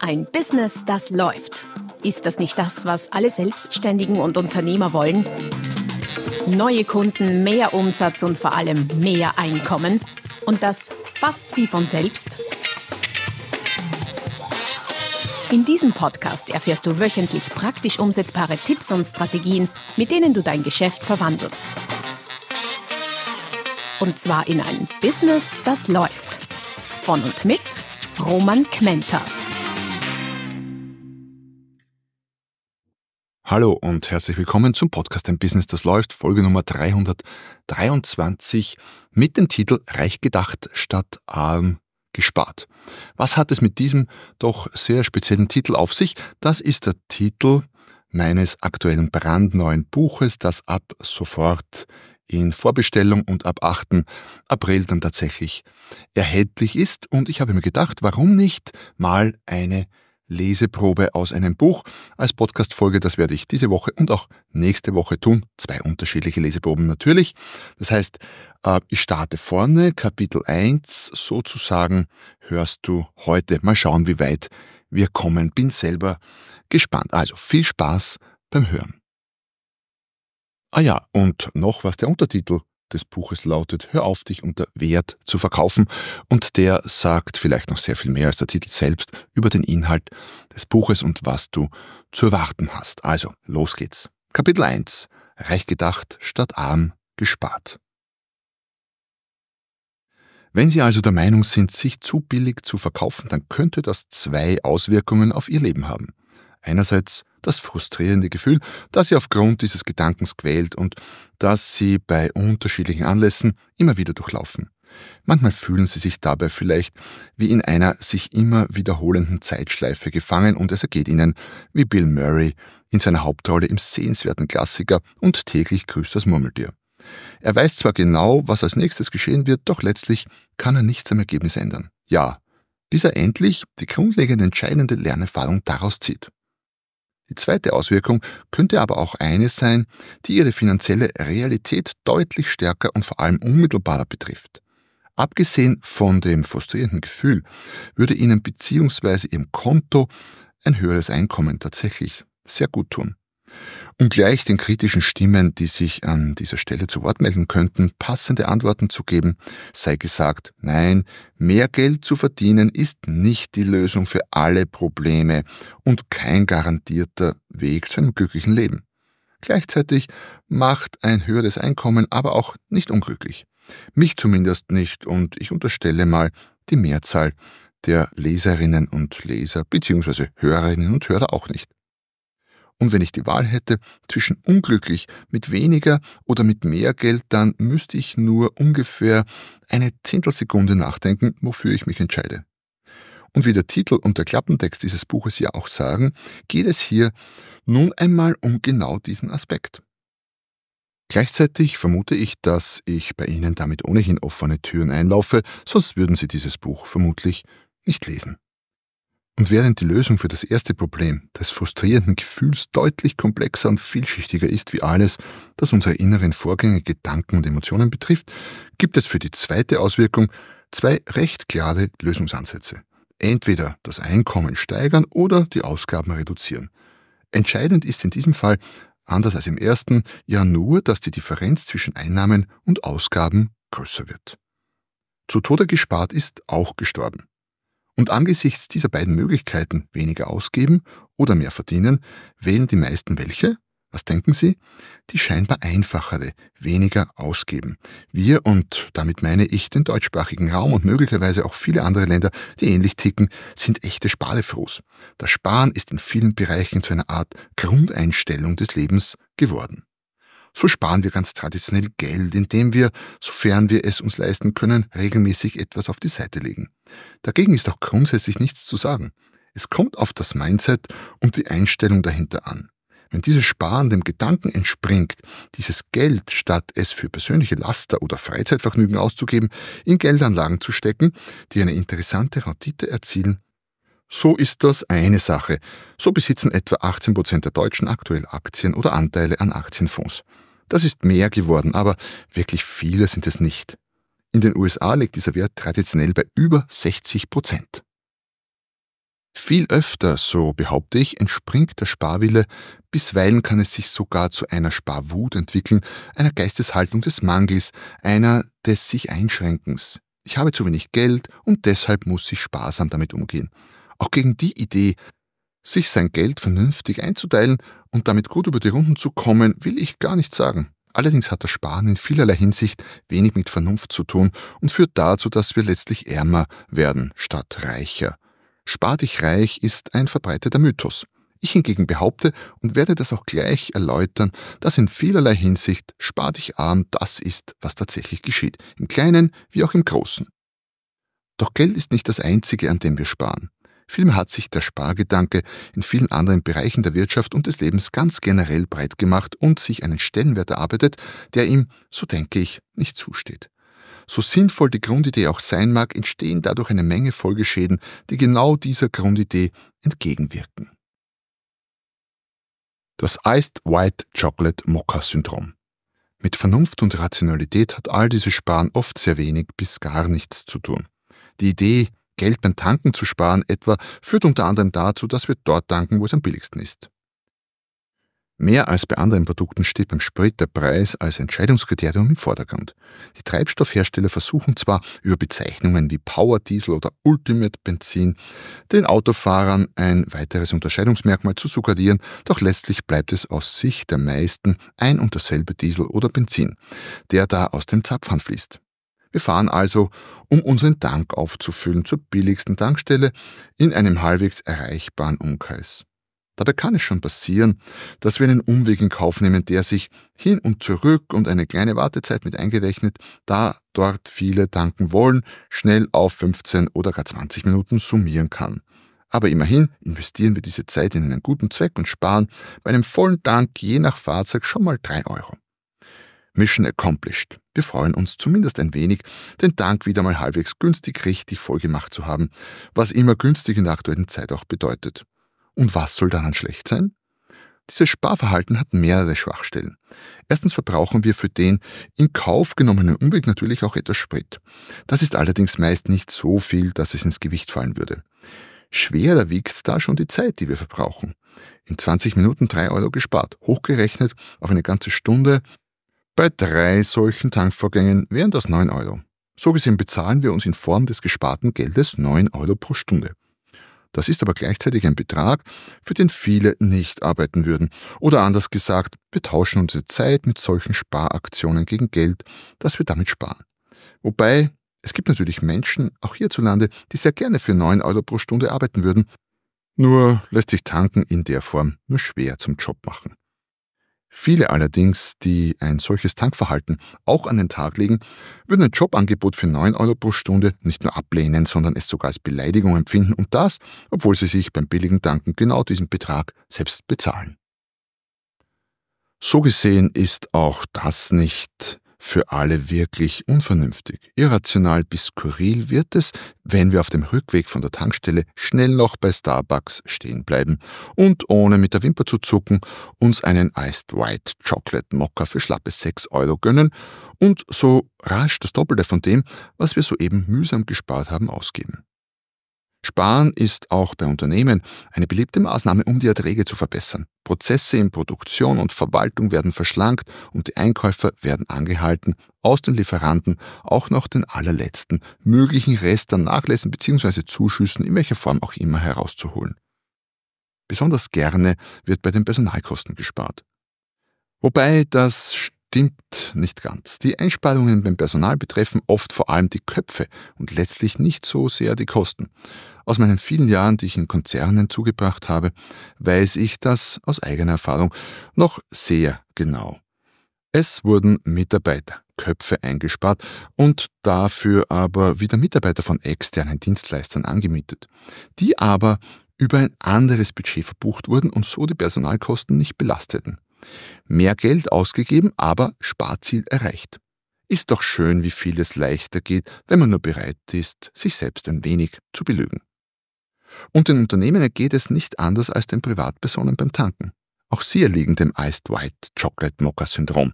Ein Business, das läuft. Ist das nicht das, was alle Selbstständigen und Unternehmer wollen? Neue Kunden, mehr Umsatz und vor allem mehr Einkommen. Und das fast wie von selbst. In diesem Podcast erfährst du wöchentlich praktisch umsetzbare Tipps und Strategien, mit denen du dein Geschäft verwandelst. Und zwar in ein Business, das läuft. Von und mit Roman Kmenter. Hallo und herzlich willkommen zum Podcast Ein Business, das läuft, Folge Nummer 323 mit dem Titel Reich gedacht statt arm gespart. Was hat es mit diesem doch sehr speziellen Titel auf sich? Das ist der Titel meines aktuellen brandneuen Buches, das ab sofort in Vorbestellung und ab 8. April dann tatsächlich erhältlich ist. Und ich habe mir gedacht, warum nicht mal eine Leseprobe aus einem Buch als Podcast-Folge. Das werde ich diese Woche und auch nächste Woche tun. Zwei unterschiedliche Leseproben natürlich. Das heißt, äh, ich starte vorne, Kapitel 1 sozusagen hörst du heute. Mal schauen, wie weit wir kommen. Bin selber gespannt. Also viel Spaß beim Hören. Ah ja, und noch was der Untertitel des Buches lautet, Hör auf, dich unter Wert zu verkaufen. Und der sagt vielleicht noch sehr viel mehr als der Titel selbst über den Inhalt des Buches und was du zu erwarten hast. Also, los geht's. Kapitel 1. Reich gedacht statt arm gespart. Wenn Sie also der Meinung sind, sich zu billig zu verkaufen, dann könnte das zwei Auswirkungen auf Ihr Leben haben. Einerseits das frustrierende Gefühl, dass sie aufgrund dieses Gedankens quält und das sie bei unterschiedlichen Anlässen immer wieder durchlaufen. Manchmal fühlen sie sich dabei vielleicht wie in einer sich immer wiederholenden Zeitschleife gefangen und es ergeht ihnen wie Bill Murray in seiner Hauptrolle im sehenswerten Klassiker und täglich grüßt das Murmeltier. Er weiß zwar genau, was als nächstes geschehen wird, doch letztlich kann er nichts am Ergebnis ändern. Ja, bis er endlich die grundlegende entscheidende Lernerfahrung daraus zieht. Die zweite Auswirkung könnte aber auch eine sein, die ihre finanzielle Realität deutlich stärker und vor allem unmittelbarer betrifft. Abgesehen von dem frustrierenden Gefühl würde ihnen bzw. ihrem Konto ein höheres Einkommen tatsächlich sehr gut tun. Um gleich den kritischen Stimmen, die sich an dieser Stelle zu Wort melden könnten, passende Antworten zu geben, sei gesagt, nein, mehr Geld zu verdienen ist nicht die Lösung für alle Probleme und kein garantierter Weg zu einem glücklichen Leben. Gleichzeitig macht ein höheres Einkommen aber auch nicht unglücklich. Mich zumindest nicht und ich unterstelle mal die Mehrzahl der Leserinnen und Leser bzw. Hörerinnen und Hörer auch nicht. Und wenn ich die Wahl hätte zwischen unglücklich mit weniger oder mit mehr Geld, dann müsste ich nur ungefähr eine Zehntelsekunde nachdenken, wofür ich mich entscheide. Und wie der Titel und der Klappentext dieses Buches ja auch sagen, geht es hier nun einmal um genau diesen Aspekt. Gleichzeitig vermute ich, dass ich bei Ihnen damit ohnehin offene Türen einlaufe, sonst würden Sie dieses Buch vermutlich nicht lesen. Und während die Lösung für das erste Problem des frustrierenden Gefühls deutlich komplexer und vielschichtiger ist wie alles, das unsere inneren Vorgänge, Gedanken und Emotionen betrifft, gibt es für die zweite Auswirkung zwei recht klare Lösungsansätze. Entweder das Einkommen steigern oder die Ausgaben reduzieren. Entscheidend ist in diesem Fall, anders als im ersten, ja nur, dass die Differenz zwischen Einnahmen und Ausgaben größer wird. Zu Tode gespart ist auch gestorben. Und angesichts dieser beiden Möglichkeiten, weniger ausgeben oder mehr verdienen, wählen die meisten welche? Was denken Sie? Die scheinbar einfachere, weniger ausgeben. Wir und damit meine ich den deutschsprachigen Raum und möglicherweise auch viele andere Länder, die ähnlich ticken, sind echte Sparefrohs. Das Sparen ist in vielen Bereichen zu einer Art Grundeinstellung des Lebens geworden. So sparen wir ganz traditionell Geld, indem wir, sofern wir es uns leisten können, regelmäßig etwas auf die Seite legen. Dagegen ist auch grundsätzlich nichts zu sagen. Es kommt auf das Mindset und die Einstellung dahinter an. Wenn dieses Sparen dem Gedanken entspringt, dieses Geld statt es für persönliche Laster oder Freizeitvergnügen auszugeben, in Geldanlagen zu stecken, die eine interessante Rendite erzielen, so ist das eine Sache. So besitzen etwa 18% Prozent der Deutschen aktuell Aktien oder Anteile an Aktienfonds. Das ist mehr geworden, aber wirklich viele sind es nicht. In den USA liegt dieser Wert traditionell bei über 60 Prozent. Viel öfter, so behaupte ich, entspringt der Sparwille, bisweilen kann es sich sogar zu einer Sparwut entwickeln, einer Geisteshaltung des Mangels, einer des sich Einschränkens. Ich habe zu wenig Geld und deshalb muss ich sparsam damit umgehen. Auch gegen die Idee, sich sein Geld vernünftig einzuteilen und damit gut über die Runden zu kommen, will ich gar nicht sagen. Allerdings hat das Sparen in vielerlei Hinsicht wenig mit Vernunft zu tun und führt dazu, dass wir letztlich ärmer werden statt reicher. Spar dich reich ist ein verbreiteter Mythos. Ich hingegen behaupte und werde das auch gleich erläutern, dass in vielerlei Hinsicht spar dich arm das ist, was tatsächlich geschieht, im kleinen wie auch im großen. Doch Geld ist nicht das Einzige, an dem wir sparen. Vielmehr hat sich der Spargedanke in vielen anderen Bereichen der Wirtschaft und des Lebens ganz generell breit gemacht und sich einen Stellenwert erarbeitet, der ihm, so denke ich, nicht zusteht. So sinnvoll die Grundidee auch sein mag, entstehen dadurch eine Menge Folgeschäden, die genau dieser Grundidee entgegenwirken. Das Iced White Chocolate Mocha Syndrom. Mit Vernunft und Rationalität hat all dieses Sparen oft sehr wenig bis gar nichts zu tun. Die Idee, Geld beim Tanken zu sparen etwa führt unter anderem dazu, dass wir dort tanken, wo es am billigsten ist. Mehr als bei anderen Produkten steht beim Sprit der Preis als Entscheidungskriterium im Vordergrund. Die Treibstoffhersteller versuchen zwar über Bezeichnungen wie Power Diesel oder Ultimate Benzin den Autofahrern ein weiteres Unterscheidungsmerkmal zu suggerieren, doch letztlich bleibt es aus Sicht der meisten ein und dasselbe Diesel oder Benzin, der da aus dem Zapfhahn fließt. Wir fahren also, um unseren Tank aufzufüllen, zur billigsten Tankstelle in einem halbwegs erreichbaren Umkreis. Dabei kann es schon passieren, dass wir einen Umweg in Kauf nehmen, der sich hin und zurück und eine kleine Wartezeit mit eingerechnet, da dort viele tanken wollen, schnell auf 15 oder gar 20 Minuten summieren kann. Aber immerhin investieren wir diese Zeit in einen guten Zweck und sparen bei einem vollen Tank je nach Fahrzeug schon mal 3 Euro. Mission accomplished. Wir freuen uns zumindest ein wenig, den Dank wieder mal halbwegs günstig richtig vollgemacht zu haben, was immer günstig in der aktuellen Zeit auch bedeutet. Und was soll daran schlecht sein? Dieses Sparverhalten hat mehrere Schwachstellen. Erstens verbrauchen wir für den in Kauf genommenen Umweg natürlich auch etwas Sprit. Das ist allerdings meist nicht so viel, dass es ins Gewicht fallen würde. Schwerer wiegt da schon die Zeit, die wir verbrauchen. In 20 Minuten 3 Euro gespart, hochgerechnet auf eine ganze Stunde bei drei solchen Tankvorgängen wären das 9 Euro. So gesehen bezahlen wir uns in Form des gesparten Geldes 9 Euro pro Stunde. Das ist aber gleichzeitig ein Betrag, für den viele nicht arbeiten würden. Oder anders gesagt, wir tauschen unsere Zeit mit solchen Sparaktionen gegen Geld, das wir damit sparen. Wobei, es gibt natürlich Menschen, auch hierzulande, die sehr gerne für 9 Euro pro Stunde arbeiten würden. Nur lässt sich Tanken in der Form nur schwer zum Job machen. Viele allerdings, die ein solches Tankverhalten auch an den Tag legen, würden ein Jobangebot für 9 Euro pro Stunde nicht nur ablehnen, sondern es sogar als Beleidigung empfinden und das, obwohl sie sich beim billigen Tanken genau diesen Betrag selbst bezahlen. So gesehen ist auch das nicht für alle wirklich unvernünftig. Irrational bis skurril wird es, wenn wir auf dem Rückweg von der Tankstelle schnell noch bei Starbucks stehen bleiben und ohne mit der Wimper zu zucken uns einen Iced White Chocolate Mocker für schlappe 6 Euro gönnen und so rasch das Doppelte von dem, was wir soeben mühsam gespart haben, ausgeben. Sparen ist auch bei Unternehmen eine beliebte Maßnahme, um die Erträge zu verbessern. Prozesse in Produktion und Verwaltung werden verschlankt und die Einkäufer werden angehalten, aus den Lieferanten auch noch den allerletzten möglichen Rest an Nachlässen bzw. Zuschüssen in welcher Form auch immer herauszuholen. Besonders gerne wird bei den Personalkosten gespart. Wobei das stimmt nicht ganz. Die Einsparungen beim Personal betreffen oft vor allem die Köpfe und letztlich nicht so sehr die Kosten. Aus meinen vielen Jahren, die ich in Konzernen zugebracht habe, weiß ich das aus eigener Erfahrung noch sehr genau. Es wurden Mitarbeiterköpfe eingespart und dafür aber wieder Mitarbeiter von externen Dienstleistern angemietet, die aber über ein anderes Budget verbucht wurden und so die Personalkosten nicht belasteten. Mehr Geld ausgegeben, aber Sparziel erreicht. Ist doch schön, wie viel es leichter geht, wenn man nur bereit ist, sich selbst ein wenig zu belügen. Und den Unternehmen geht es nicht anders als den Privatpersonen beim Tanken. Auch sie erliegen dem Iced White Chocolate Mocker Syndrom.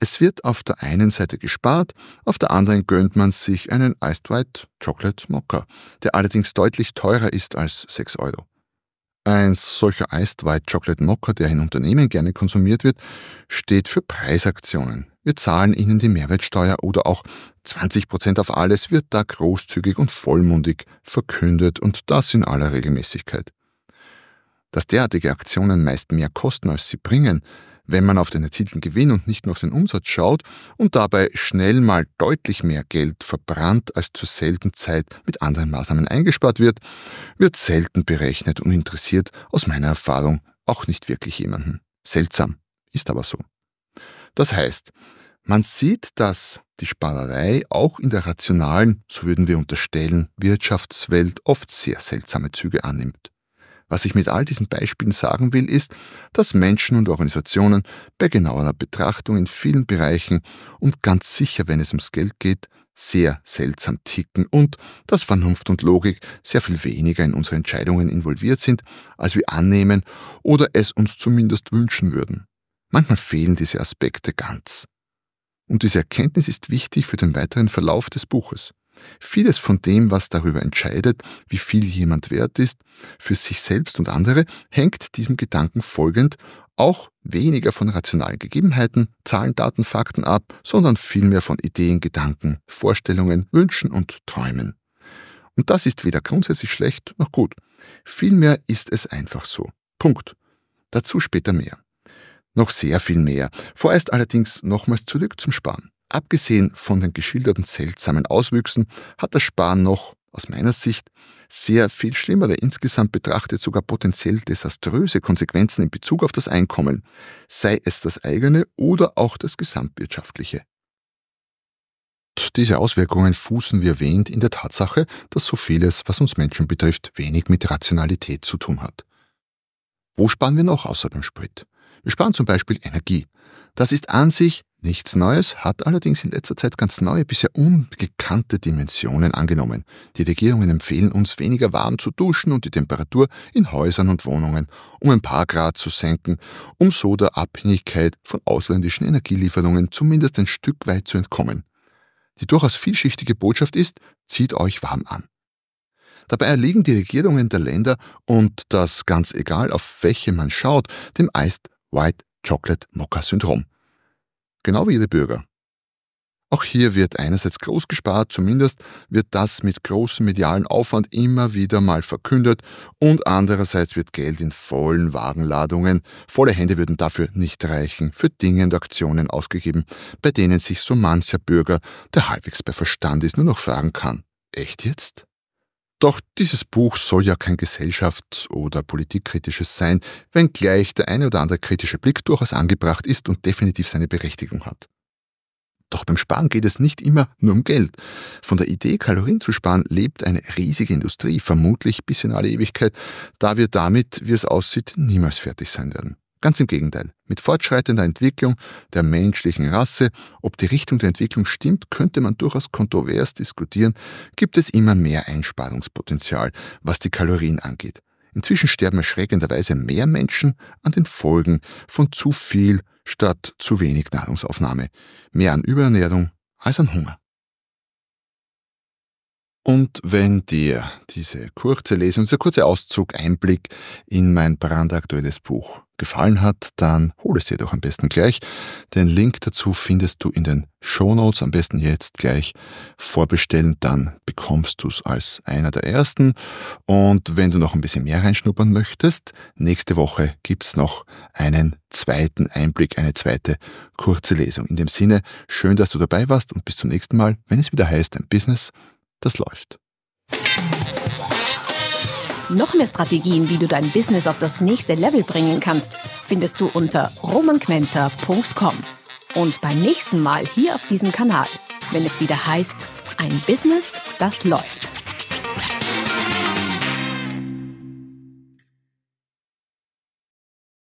Es wird auf der einen Seite gespart, auf der anderen gönnt man sich einen Iced White Chocolate Mocker, der allerdings deutlich teurer ist als 6 Euro. Ein solcher Iced White Chocolate Mocha, der in Unternehmen gerne konsumiert wird, steht für Preisaktionen. Wir zahlen ihnen die Mehrwertsteuer oder auch 20% auf alles wird da großzügig und vollmundig verkündet und das in aller Regelmäßigkeit. Dass derartige Aktionen meist mehr kosten, als sie bringen, wenn man auf den erzielten Gewinn und nicht nur auf den Umsatz schaut und dabei schnell mal deutlich mehr Geld verbrannt, als zur selben Zeit mit anderen Maßnahmen eingespart wird, wird selten berechnet und interessiert aus meiner Erfahrung auch nicht wirklich jemanden. Seltsam, ist aber so. Das heißt, man sieht, dass die Sparerei auch in der rationalen, so würden wir unterstellen, Wirtschaftswelt oft sehr seltsame Züge annimmt. Was ich mit all diesen Beispielen sagen will, ist, dass Menschen und Organisationen bei genauerer Betrachtung in vielen Bereichen und ganz sicher, wenn es ums Geld geht, sehr seltsam ticken und dass Vernunft und Logik sehr viel weniger in unsere Entscheidungen involviert sind, als wir annehmen oder es uns zumindest wünschen würden. Manchmal fehlen diese Aspekte ganz. Und diese Erkenntnis ist wichtig für den weiteren Verlauf des Buches. Vieles von dem, was darüber entscheidet, wie viel jemand wert ist, für sich selbst und andere, hängt diesem Gedanken folgend auch weniger von rationalen Gegebenheiten, Zahlen, Daten, Fakten ab, sondern vielmehr von Ideen, Gedanken, Vorstellungen, Wünschen und Träumen. Und das ist weder grundsätzlich schlecht noch gut. Vielmehr ist es einfach so. Punkt. Dazu später mehr. Noch sehr viel mehr. Vorerst allerdings nochmals zurück zum Sparen. Abgesehen von den geschilderten seltsamen Auswüchsen hat das Sparen noch, aus meiner Sicht, sehr viel schlimmere, insgesamt betrachtet sogar potenziell desaströse Konsequenzen in Bezug auf das Einkommen, sei es das eigene oder auch das gesamtwirtschaftliche. Diese Auswirkungen fußen, wie erwähnt, in der Tatsache, dass so vieles, was uns Menschen betrifft, wenig mit Rationalität zu tun hat. Wo sparen wir noch außer beim Sprit? Wir sparen zum Beispiel Energie. Das ist an sich nichts Neues, hat allerdings in letzter Zeit ganz neue, bisher unbekannte Dimensionen angenommen. Die Regierungen empfehlen uns, weniger warm zu duschen und die Temperatur in Häusern und Wohnungen um ein paar Grad zu senken, um so der Abhängigkeit von ausländischen Energielieferungen zumindest ein Stück weit zu entkommen. Die durchaus vielschichtige Botschaft ist, zieht euch warm an. Dabei erliegen die Regierungen der Länder und das ganz egal, auf welche man schaut, dem Eist White Chocolate Mocha Syndrom. Genau wie ihre Bürger. Auch hier wird einerseits groß gespart, zumindest wird das mit großem medialen Aufwand immer wieder mal verkündet und andererseits wird Geld in vollen Wagenladungen, volle Hände würden dafür nicht reichen, für Dinge und Aktionen ausgegeben, bei denen sich so mancher Bürger, der halbwegs bei Verstand ist, nur noch fragen kann, echt jetzt? Doch dieses Buch soll ja kein gesellschafts- oder politikkritisches sein, wenngleich der eine oder andere kritische Blick durchaus angebracht ist und definitiv seine Berechtigung hat. Doch beim Sparen geht es nicht immer nur um Geld. Von der Idee, Kalorien zu sparen, lebt eine riesige Industrie, vermutlich bis in alle Ewigkeit, da wir damit, wie es aussieht, niemals fertig sein werden. Ganz im Gegenteil. Mit fortschreitender Entwicklung der menschlichen Rasse, ob die Richtung der Entwicklung stimmt, könnte man durchaus kontrovers diskutieren, gibt es immer mehr Einsparungspotenzial, was die Kalorien angeht. Inzwischen sterben erschreckenderweise mehr Menschen an den Folgen von zu viel statt zu wenig Nahrungsaufnahme, mehr an Überernährung als an Hunger. Und wenn dir diese kurze Lesung, dieser kurze Auszug Einblick in mein brandaktuelles Buch gefallen hat, dann hol es dir doch am besten gleich. Den Link dazu findest du in den Show Notes. Am besten jetzt gleich vorbestellen, dann bekommst du es als einer der ersten. Und wenn du noch ein bisschen mehr reinschnuppern möchtest, nächste Woche gibt es noch einen zweiten Einblick, eine zweite kurze Lesung. In dem Sinne, schön, dass du dabei warst und bis zum nächsten Mal, wenn es wieder heißt, ein Business, das läuft. Noch mehr Strategien, wie du dein Business auf das nächste Level bringen kannst, findest du unter romanquenter.com. Und beim nächsten Mal hier auf diesem Kanal, wenn es wieder heißt, ein Business, das läuft.